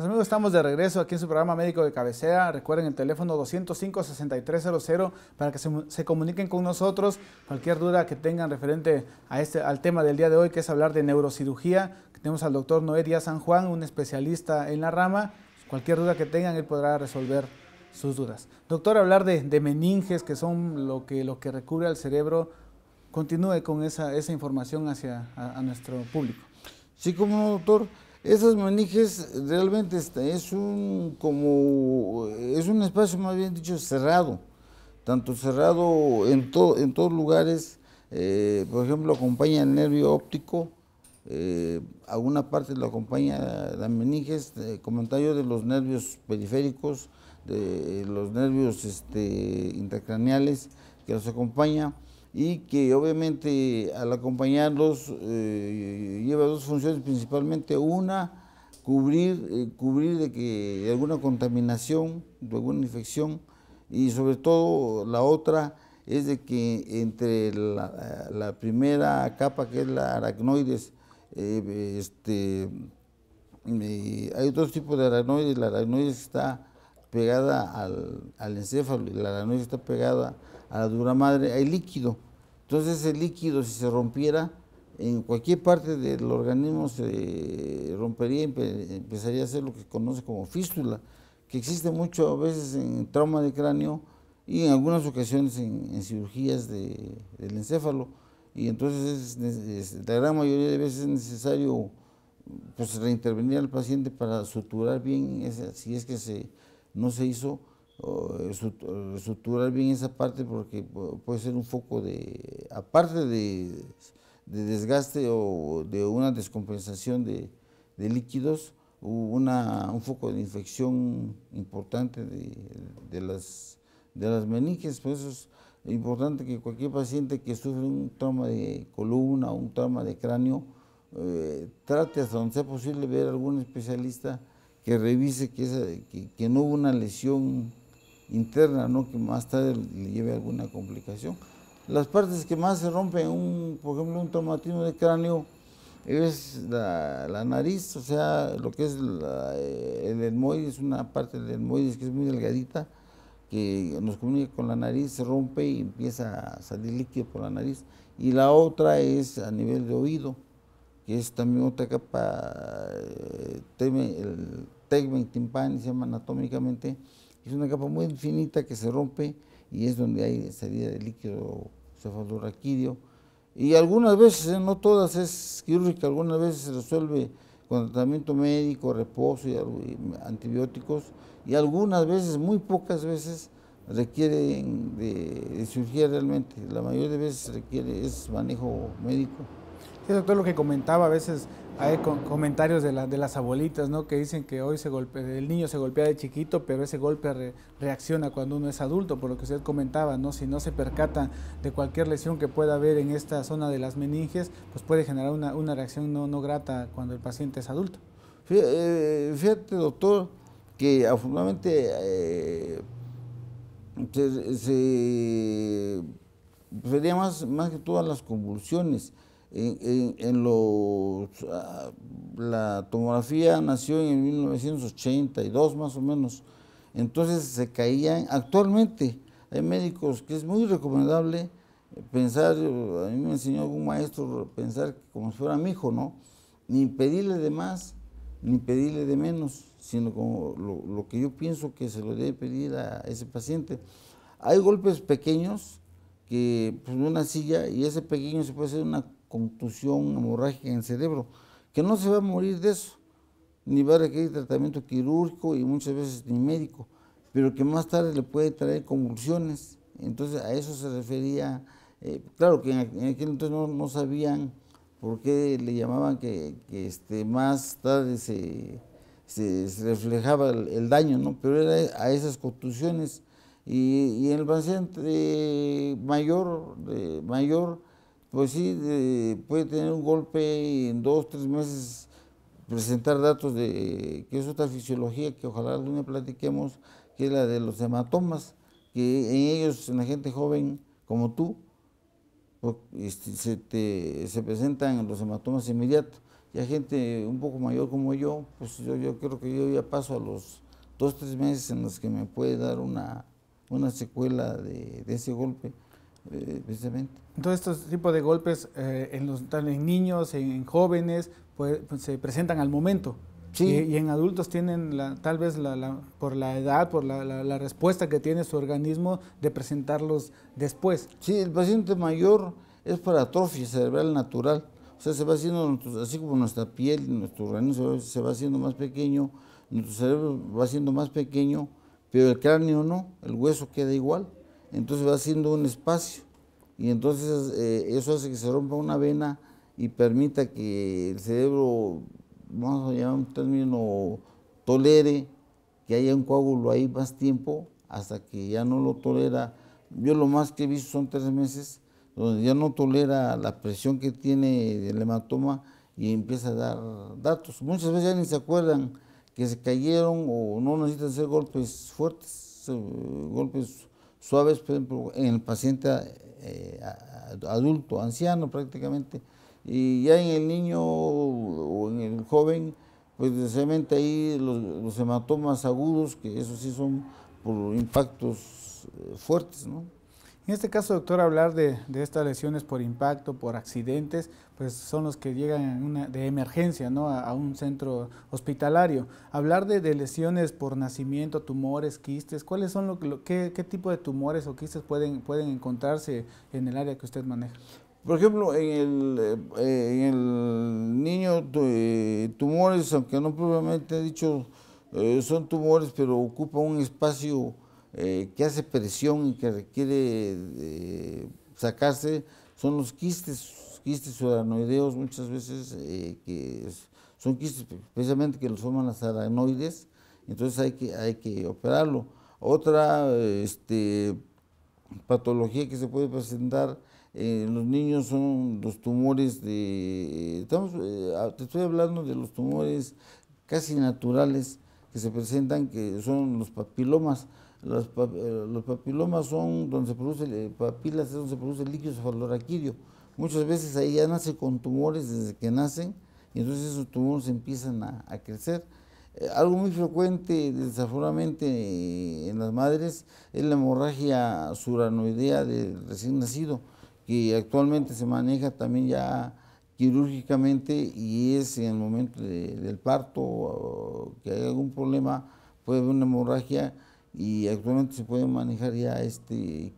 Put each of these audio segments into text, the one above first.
Pues, amigos, estamos de regreso aquí en su programa Médico de Cabecera. Recuerden el teléfono 205-6300 para que se, comuniquen con nosotros. Cualquier duda que tengan referente a este, al tema del día de hoy, que es hablar de neurocirugía, tenemos al doctor Noé Díaz San Juan, un especialista en la rama. Cualquier duda que tengan, él podrá resolver sus dudas. Doctor, hablar de, meninges, que son lo que, lo que recubre al cerebro, continúe con esa, esa información hacia a nuestro público. Sí, como doctor. Esas meninges realmente este, es un como es un espacio más bien dicho cerrado, tanto cerrado en, en todos lugares, eh, por ejemplo acompaña el nervio óptico, eh, alguna parte lo acompaña la meninges, eh, comentario de los nervios periféricos, de los nervios este, intracraneales que los acompaña y que obviamente al acompañarlos eh, lleva dos funciones, principalmente una, cubrir, eh, cubrir de que alguna contaminación, de alguna infección, y sobre todo la otra es de que entre la, primera capa que es la aracnoides, eh, este, hay dos tipos de aracnoides, la aracnoides está pegada al, al encéfalo y la lanoide está pegada a la dura madre, hay líquido. Entonces ese líquido, si se rompiera, en cualquier parte del organismo se rompería y empezaría a hacer lo que conoce como fístula, que existe mucho a veces en trauma de cráneo y en algunas ocasiones en, cirugías de, del encéfalo. Y entonces la gran mayoría de veces es necesario pues, reintervenir al paciente para suturar bien si es que se no se hizo estructurar bien esa parte porque puede ser un foco de, aparte de, desgaste o de una descompensación de, líquidos, una, un foco de infección importante de, las, de meninges. Por eso es importante que cualquier paciente que sufre un trauma de columna o un trauma de cráneo eh, trate hasta donde sea posible ver algún especialista que revise que, que, no hubo una lesión interna, ¿no? que más tarde le lleve alguna complicación. Las partes que más se rompen, un, por ejemplo, un traumatismo de cráneo, es la, nariz, o sea, lo que es el hermoides, una parte del hermoides que es muy delgadita, que nos comunica con la nariz, se rompe y empieza a salir líquido por la nariz. Y la otra es a nivel de oído, que es también otra capa, eh, teme el tegmen, timpani, se llama anatómicamente, es una capa muy finita que se rompe y es donde hay salida de líquido cefalorraquídeo. Y algunas veces, eh, no todas, es quirúrgica, algunas veces se resuelve con tratamiento médico, reposo y antibióticos, y algunas veces, muy pocas veces, requieren de, de cirugía realmente. La mayoría de veces requiere es manejo médico. Eso es todo lo que comentaba a veces. Hay comentarios de, las abuelitas, Que dicen que hoy el niño se golpea de chiquito, pero ese golpe reacciona cuando uno es adulto, por lo que usted comentaba, ¿no? Si no se percata de cualquier lesión que pueda haber en esta zona de las meninges, pues puede generar una, reacción no, grata cuando el paciente es adulto. Eh, fíjate, doctor, que afortunadamente eh, se, se, más, más que todas las convulsiones. En, los, ah, la tomografía nació en 1982 más o menos, entonces se caían. Actualmente hay médicos que es muy recomendable pensar, eh, a mí me enseñó algún maestro pensar como si fuera mi hijo, ¿no? Ni pedirle de más, ni pedirle de menos, sino como lo, que yo pienso que se lo debe pedir a ese paciente. Hay golpes pequeños que pues, una silla y ese pequeño se puede hacer una contusión hemorrágica en el cerebro, que no se va a morir de eso, ni va a requerir tratamiento quirúrgico y muchas veces ni médico, pero que más tarde le puede traer convulsiones. Entonces a eso se refería, eh, claro que en, aquel entonces no, sabían por qué le llamaban que, este, más tarde se, se, reflejaba el, daño, ¿no? pero era a esas contusiones. Y, el paciente mayor, mayor pues sí, puede tener un golpe y en dos, tres meses presentar datos de que es otra fisiología que ojalá alguna platiquemos, que es la de los hematomas, que en ellos, en la gente joven como tú, pues, este, se, te, se presentan los hematomas inmediatos. a gente un poco mayor como yo, pues yo, creo que yo ya paso a los dos, tres meses en los que me puede dar una, secuela de ese golpe. Eh, precisamente. Entonces, estos tipos de golpes eh, en, los, en niños, en, jóvenes, pues, pues, se presentan al momento. Sí. Y, en adultos tienen la, tal vez la, por la edad, por la, respuesta que tiene su organismo de presentarlos después. Sí, el paciente mayor es para atrofia cerebral natural. O sea, se va haciendo, así como nuestra piel, nuestro organismo se va haciendo más pequeño, nuestro cerebro va siendo más pequeño, pero el cráneo no, el hueso queda igual entonces va haciendo un espacio y entonces eh, eso hace que se rompa una vena y permita que el cerebro, vamos a llamar un término, tolere que haya un coágulo ahí más tiempo hasta que ya no lo tolera. Yo lo más que he visto son tres meses, donde ya no tolera la presión que tiene el hematoma y empieza a dar datos. Muchas veces ya ni se acuerdan que se cayeron o no necesitan hacer golpes fuertes, eh, golpes suaves, por ejemplo, en el paciente eh, adulto, anciano prácticamente, y ya en el niño o en el joven, pues necesariamente ahí los, hematomas agudos, que eso sí son por impactos eh, fuertes, ¿no? En este caso, doctor, hablar de estas lesiones por impacto, por accidentes, pues son los que llegan una, de emergencia a, un centro hospitalario. Hablar de, lesiones por nacimiento, tumores, quistes, ¿cuáles son lo, qué, tipo de tumores o quistes pueden, pueden encontrarse en el área que usted maneja? Por ejemplo, en el, eh, en el niño, eh, tumores, aunque no propiamente he dicho, eh, son tumores, pero ocupan un espacio que hace presión y que requiere sacarse, son los quistes quistes aranoideos muchas veces eh, que son quistes precisamente que los forman las aranoides, entonces hay que, hay que operarlo. Otra este, patología que se puede presentar en los niños son los tumores de... Estamos, eh, te estoy hablando de los tumores casi naturales que se presentan, que son los papilomas. Eh, los, papilomas son donde se produce, papilas donde se produce el líquido cefaloraquidio Muchas veces ahí ya nace con tumores desde que nacen y entonces esos tumores empiezan a, crecer. Eh, algo muy frecuente, desafortunadamente, en las madres es la hemorragia suranoidea del recién nacido, que actualmente se maneja también ya quirúrgicamente y es en el momento del parto que hay algún problema, puede haber una hemorragia y actualmente se puede manejar ya este,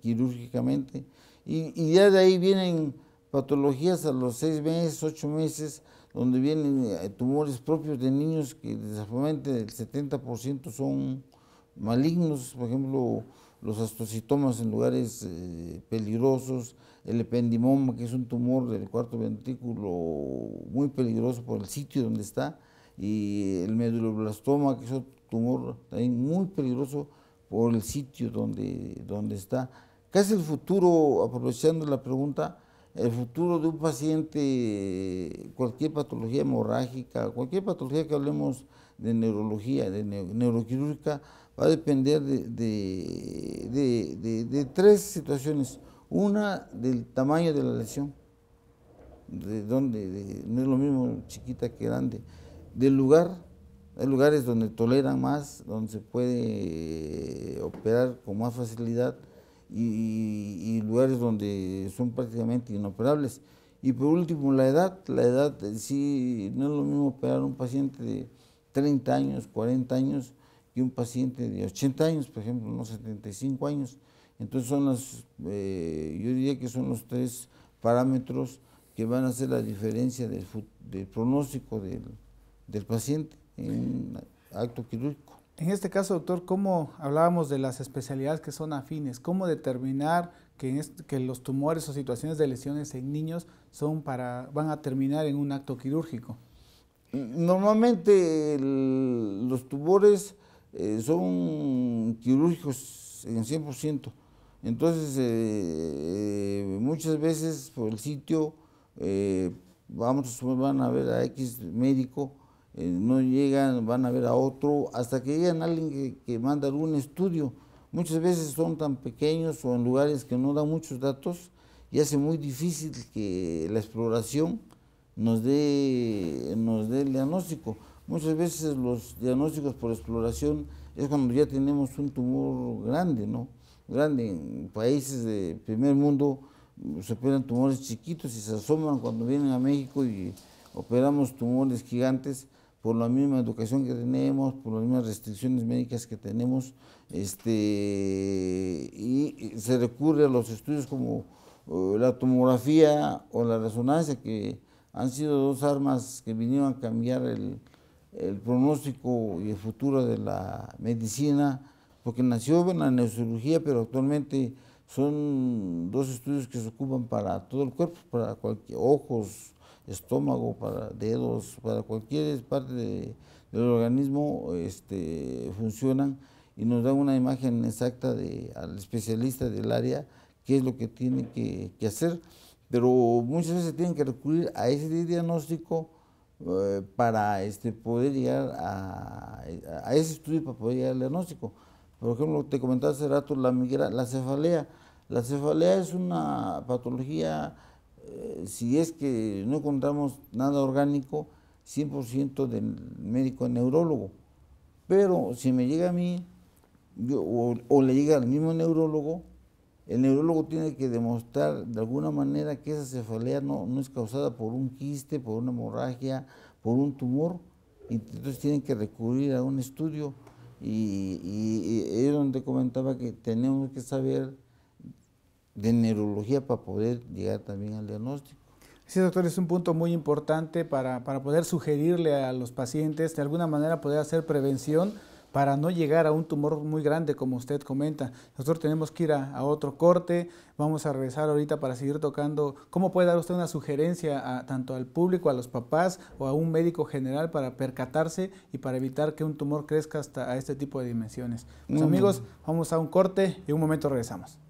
quirúrgicamente. Y, ya de ahí vienen patologías a los seis meses, ocho meses, donde vienen eh, tumores propios de niños que desafortunadamente el 70% son malignos, por ejemplo, los astrocitomas en lugares eh, peligrosos, el ependimoma, que es un tumor del cuarto ventrículo muy peligroso por el sitio donde está, y el meduloblastoma, que es un tumor también muy peligroso por el sitio donde, donde está. ¿Qué es el futuro, aprovechando la pregunta, el futuro de un paciente, cualquier patología hemorrágica, cualquier patología que hablemos de neurología, de neuroquirúrgica, va a depender de, tres situaciones. Una, del tamaño de la lesión, de donde no es lo mismo chiquita que grande, del lugar, hay lugares donde toleran más, donde se puede operar con más facilidad y, lugares donde son prácticamente inoperables. Y por último, la edad. La edad, eh, sí, no es lo mismo operar un paciente de 30 años, 40 años que un paciente de 80 años, por ejemplo, no 75 años. Entonces son las, eh, yo diría que son los tres parámetros que van a hacer la diferencia del, del pronóstico del, del paciente en acto quirúrgico. En este caso, doctor, ¿cómo hablábamos de las especialidades que son afines? ¿Cómo determinar que, los tumores o situaciones de lesiones en niños son para, van a terminar en un acto quirúrgico? Normalmente los tumores eh, son quirúrgicos en 100%. Entonces, eh, eh, muchas veces por el sitio, vamos, van a ver a X médico, eh, no llegan, van a ver a otro, hasta que llegan alguien que, manda algún estudio. Muchas veces son tan pequeños o en lugares que no dan muchos datos y hace muy difícil que la exploración nos dé, nos dé el diagnóstico. Muchas veces los diagnósticos por exploración es cuando ya tenemos un tumor grande, ¿no? Grande. En países de primer mundo mm, se operan tumores chiquitos y se asoman cuando vienen a México y operamos tumores gigantes por la misma educación que tenemos, por las mismas restricciones médicas que tenemos, este, y se recurre a los estudios como eh, la tomografía o la resonancia, que han sido dos armas que vinieron a cambiar el, pronóstico y el futuro de la medicina, porque nació en la neurocirugía, pero actualmente son dos estudios que se ocupan para todo el cuerpo, para cualquier, ojos, estómago, para dedos, para cualquier parte del organismo este, funcionan y nos dan una imagen exacta de, al especialista del área qué es lo que tiene que, hacer. Pero muchas veces tienen que recurrir a ese diagnóstico eh, para este, poder llegar a, a, ese estudio, para poder llegar al diagnóstico. Por ejemplo, te comentaba hace rato la, migra, la cefalea. La cefalea es una patología eh, si es que no encontramos nada orgánico, 100% del médico neurólogo. Pero si me llega a mí, o, le llega al mismo neurólogo, el neurólogo tiene que demostrar de alguna manera que esa cefalea no, no es causada por un quiste, por una hemorragia, por un tumor, y entonces tienen que recurrir a un estudio. Y, y, y es donde comentaba que tenemos que saber de neurología para poder llegar también al diagnóstico. Sí, doctor, es un punto muy importante para, para, poder sugerirle a los pacientes, de alguna manera poder hacer prevención para no llegar a un tumor muy grande como usted comenta. Nosotros tenemos que ir a, otro corte, vamos a regresar ahorita para seguir tocando. ¿Cómo puede dar usted una sugerencia tanto al público, a los papás o a un médico general para percatarse y para evitar que un tumor crezca hasta a este tipo de dimensiones? Pues, amigos, vamos a un corte y un momento regresamos.